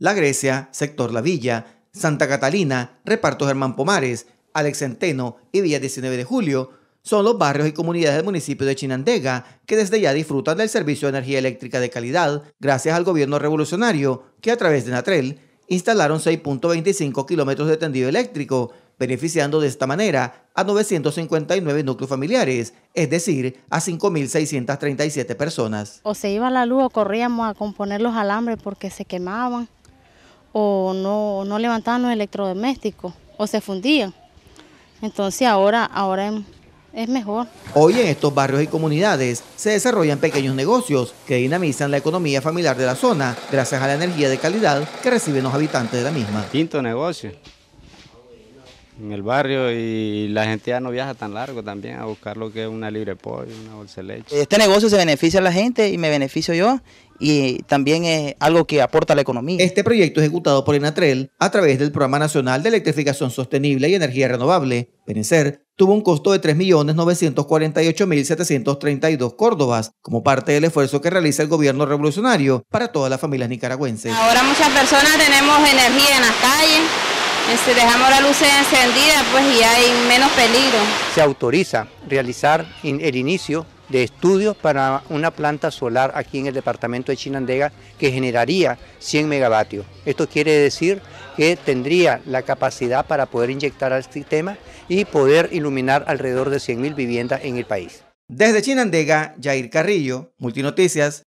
La Grecia, sector La Villa, Santa Catalina, reparto Germán Pomares, Alex Centeno y Villa 19 de Julio son los barrios y comunidades del municipio de Chinandega que desde ya disfrutan del servicio de energía eléctrica de calidad gracias al gobierno revolucionario que a través de Natrel instalaron 6.25 kilómetros de tendido eléctrico, beneficiando de esta manera a 959 núcleos familiares, es decir, a 5.637 personas. O se iba la luz o corríamos a componer los alambres porque se quemaban o no, levantaban los electrodomésticos o se fundían. Entonces ahora, ahora em, es mejor. Hoy en estos barrios y comunidades se desarrollan pequeños negocios que dinamizan la economía familiar de la zona gracias a la energía de calidad que reciben los habitantes de la misma. Quinto negocio, en el barrio y la gente ya no viaja tan largo también a buscar lo que es una libre pollo, una bolsa de leche. Este negocio se beneficia a la gente y me beneficio yo y también es algo que aporta a la economía. Este proyecto ejecutado por Enatrel a través del Programa Nacional de Electrificación Sostenible y Energía Renovable, Benecer, tuvo un costo de 3.948.732 córdobas, como parte del esfuerzo que realiza el gobierno revolucionario para todas las familias nicaragüenses. Ahora muchas personas tenemos energía en las si este, dejamos la luz encendida, pues ya hay menos peligro. Se autoriza realizar el inicio de estudios para una planta solar aquí en el departamento de Chinandega que generaría 100 megavatios. Esto quiere decir que tendría la capacidad para poder inyectar al sistema y poder iluminar alrededor de 100.000 viviendas en el país. Desde Chinandega, Jair Carrillo, Multinoticias.